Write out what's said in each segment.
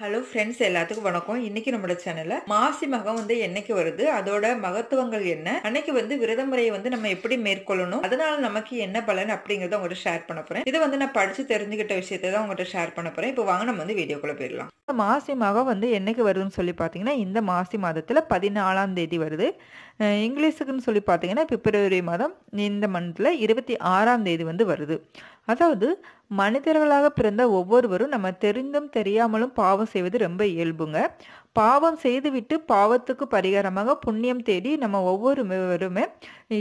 hello friends எல்லாத்துக்கும் வணக்கம் இன்னைக்கு நம்மளோட சேனல்ல மாசி மகம் வந்து என்னைக்கு வருது அதோட மகத்துவங்கள் என்ன அன்னைக்கு வந்து விரத முறையை வந்து நம்ம எப்படி மேற்கொள்ளணும் அதனால நமக்கு என்ன பலன் அப்படிங்கறத உங்கள்கிட்ட ஷேர் பண்ண போறேன் இதை வந்து நான் படிச்சு தெரிஞ்சுக்கிட்ட விஷயத்தை தான் உங்கள்கிட்ட ஷேர் பண்ண போறேன் இப்போ வாங்க நம்ம வந்து வீடியோக்குள்ள போயிடலாம் மாசி மகம் வந்து என்னைக்கு வருதுன்னு சொல்லி பார்த்தீங்கன்னா இந்த மாசி மாதத்துல பதினாலாம் தேதி வருது இங்கிலீஷுக்குன்னு சொல்லி பார்த்தீங்கன்னா பிப்ரவரி மாதம் இந்த மந்த்ல இருபத்தி ஆறாம் தேதி வந்து வருது அதாவது மனிதர்களாக பிறந்த ஒவ்வொருவரும் நம்ம தெரிந்தும் தெரியாமலும் பாவம் செய்வது ரொம்ப இயல்புங்க பாவம் செய்துவிட்டு பாவத்துக்கு பரிகாரமாக புண்ணியம் தேடி நம்ம ஒவ்வொருவருமே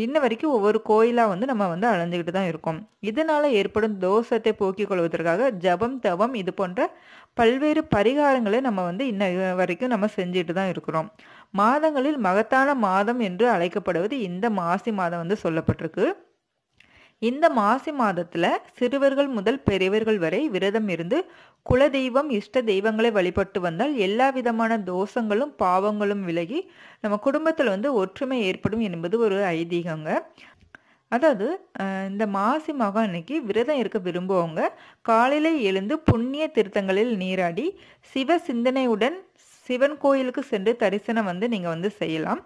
இன்ன வரைக்கும் ஒவ்வொரு கோயிலாக வந்து நம்ம வந்து அலைஞ்சுக்கிட்டு தான் இருக்கோம் இதனால் ஏற்படும் தோஷத்தை போக்கிக் கொள்வதற்காக ஜபம் தவம் இது போன்ற பல்வேறு பரிகாரங்களை நம்ம வந்து இன்ன வரைக்கும் நம்ம செஞ்சுட்டு தான் இருக்கிறோம் மாதங்களில் மகத்தான மாதம் என்று அழைக்கப்படுவது இந்த மாசி மாதம் வந்து சொல்லப்பட்டிருக்கு இந்த மாசி மாதத்தில் சிறுவர்கள் முதல் பெரியவர்கள் வரை விரதம் இருந்து குலதெய்வம் இஷ்ட தெய்வங்களை வழிபட்டு வந்தால் எல்லா விதமான தோஷங்களும் பாவங்களும் விலகி நம்ம குடும்பத்தில் வந்து ஒற்றுமை ஏற்படும் என்பது ஒரு ஐதீகங்க அதாவது இந்த மாசி மகம் அன்னைக்கு விரதம் இருக்க விரும்புவவங்க காலையில் எழுந்து புண்ணிய திருத்தங்களில் நீராடி சிவ சிந்தனையுடன் சிவன் கோயிலுக்கு சென்று தரிசனம் வந்து நீங்கள் வந்து செய்யலாம்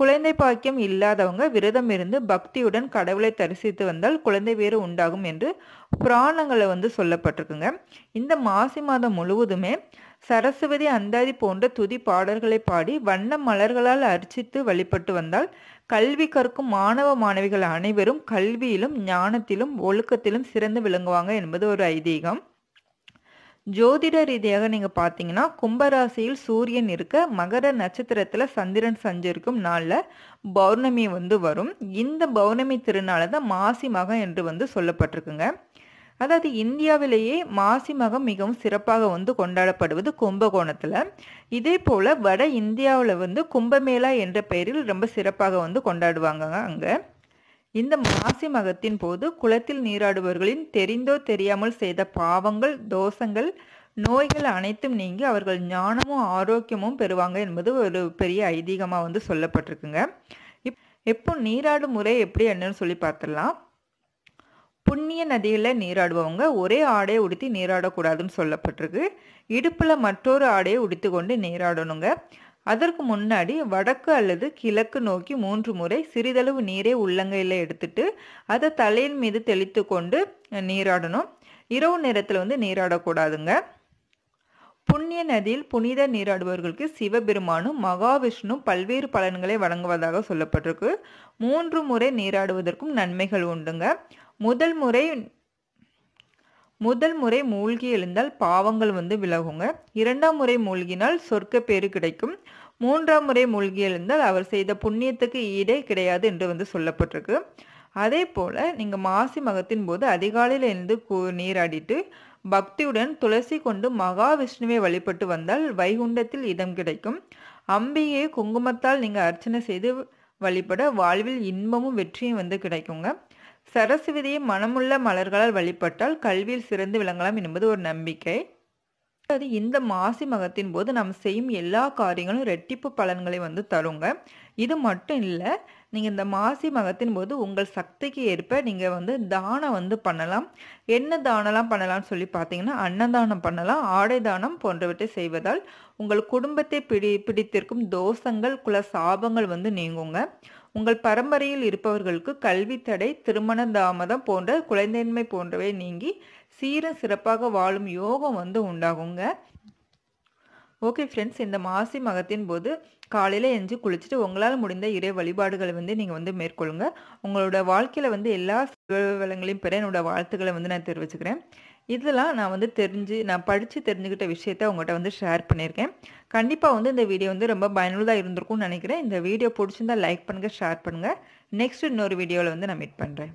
குழந்தை பாக்கியம் இல்லாதவங்க விரதம் இருந்து பக்தியுடன் கடவுளை தரிசித்து வந்தால் குழந்தை வேறு உண்டாகும் என்று புராணங்களை வந்து சொல்லப்பட்டிருக்குங்க இந்த மாசி மாதம் முழுவதுமே சரஸ்வதி அந்தாதி போன்ற துதி பாடல்களை பாடி வண்ண மலர்களால் அர்ச்சித்து வழிபட்டு வந்தால் கல்வி கற்கும் மாணவ மாணவிகள் அனைவரும் கல்வியிலும் ஞானத்திலும் ஒழுக்கத்திலும் சிறந்து விளங்குவாங்க என்பது ஒரு ஐதீகம் ஜோதிட ரீதியாக நீங்கள் பார்த்தீங்கன்னா கும்பராசியில் சூரியன் இருக்க மகர நட்சத்திரத்தில் சந்திரன் சஞ்சரிக்கும் நாளில் பௌர்ணமி வந்து வரும் இந்த பௌர்ணமி திருநாளை தான் மாசி மகம் என்று வந்து சொல்லப்பட்டிருக்குங்க அதாவது இந்தியாவிலேயே மாசி மகம் மிகவும் சிறப்பாக வந்து கொண்டாடப்படுவது கும்பகோணத்தில் இதே போல் வட இந்தியாவில் வந்து கும்பமேளா என்ற பெயரில் ரொம்ப சிறப்பாக வந்து கொண்டாடுவாங்க அங்கே இந்த மாசி மகத்தின் போது குளத்தில் நீராடுபவர்களின் தெரிந்தோ தெரியாமல் செய்த பாவங்கள் தோஷங்கள் நோய்கள் அனைத்தும் நீங்கி அவர்கள் ஞானமும் ஆரோக்கியமும் பெறுவாங்க என்பது ஒரு பெரிய ஐதீகமாக வந்து சொல்லப்பட்டிருக்குங்க இப் இப்போ நீராடும் முறை எப்படி என்னன்னு சொல்லி பார்த்துடலாம் புண்ணிய நதியில் நீராடுபவங்க ஒரே ஆடையை உடுத்தி நீராடக்கூடாதுன்னு சொல்லப்பட்டிருக்கு இடுப்பில் மற்றொரு ஆடையை உடுத்தி கொண்டு நீராடணுங்க அதற்கு முன்னாடி வடக்கு அல்லது கிழக்கு நோக்கி மூன்று முறை சிறிதளவு நீரை உள்ளங்கையில் எடுத்துட்டு அதை தலையின் மீது தெளித்து கொண்டு நீராடணும் இரவு நேரத்தில் வந்து நீராடக்கூடாதுங்க புண்ணிய நதியில் புனித நீராடுபவர்களுக்கு சிவபெருமானும் மகாவிஷ்ணு பல்வேறு பலன்களை வழங்குவதாக சொல்லப்பட்டிருக்கு மூன்று முறை நீராடுவதற்கும் நன்மைகள் உண்டுங்க முதல் முறை முதல் முறை மூழ்கி எழுந்தால் பாவங்கள் வந்து விலகுங்க இரண்டாம் முறை மூழ்கினால் சொர்க்க பேரு கிடைக்கும் மூன்றாம் முறை மூழ்கி எழுந்தால் அவர் செய்த புண்ணியத்துக்கு ஈடே கிடையாது என்று வந்து சொல்லப்பட்டிருக்கு அதே போல் நீங்கள் மாசி மகத்தின் போது அதிகாலையில் இருந்து நீராடிட்டு பக்தியுடன் துளசி கொண்டு மகாவிஷ்ணுவை வழிபட்டு வந்தால் வைகுண்டத்தில் இடம் கிடைக்கும் அம்பிகையை குங்குமத்தால் நீங்கள் அர்ச்சனை செய்து வழிபட வாழ்வில் இன்பமும் வெற்றியும் வந்து கிடைக்குங்க சரஸ்வதியை மனமுள்ள மலர்களால் வழிபட்டால் கல்வியில் சிறந்து விளங்கலாம் என்பது ஒரு நம்பிக்கை அது இந்த மாசி மகத்தின் போது நம்ம செய்யும் எல்லா காரியங்களும் ரெட்டிப்பு பலன்களை வந்து தருங்க இது மட்டும் இல்லை நீங்கள் இந்த மாசி மகத்தின் போது உங்கள் சக்திக்கு ஏற்ப நீங்கள் வந்து தானம் வந்து பண்ணலாம் என்ன தானம்லாம் பண்ணலாம்னு சொல்லி பார்த்தீங்கன்னா அன்னதானம் பண்ணலாம் ஆடை தானம் போன்றவற்றை செய்வதால் உங்கள் குடும்பத்தை பிடி பிடித்திருக்கும் தோஷங்கள் குல சாபங்கள் வந்து நீங்குங்க உங்கள் பரம்பரையில் இருப்பவர்களுக்கு கல்வி தடை திருமண தாமதம் போன்ற குழந்தையின்மை போன்றவை நீங்கி சீர சிறப்பாக வாழும் யோகம் வந்து உண்டாகுங்க ஓகே ஃப்ரெண்ட்ஸ் இந்த மாசி மகத்தின் போது காலையில் எஞ்சி குளிச்சுட்டு உங்களால் முடிந்த இறை வழிபாடுகளை வந்து நீங்கள் வந்து மேற்கொள்ளுங்க உங்களோட வாழ்க்கையில் வந்து எல்லா வளங்களையும் பெற என்னோடய வாழ்த்துக்களை வந்து நான் தெரிவிச்சுக்கிறேன் இதெல்லாம் நான் வந்து தெரிஞ்சு நான் படித்து தெரிஞ்சுக்கிட்ட விஷயத்த உங்கள்கிட்ட வந்து ஷேர் பண்ணியிருக்கேன் கண்டிப்பாக வந்து இந்த வீடியோ வந்து ரொம்ப பயனுள்ளதாக இருந்திருக்கும்னு நினைக்கிறேன் இந்த வீடியோ பிடிச்சிருந்தா லைக் பண்ணுங்கள் ஷேர் பண்ணுங்கள் நெக்ஸ்ட் இன்னொரு வீடியோவில் வந்து நான் மீட் பண்ணுறேன்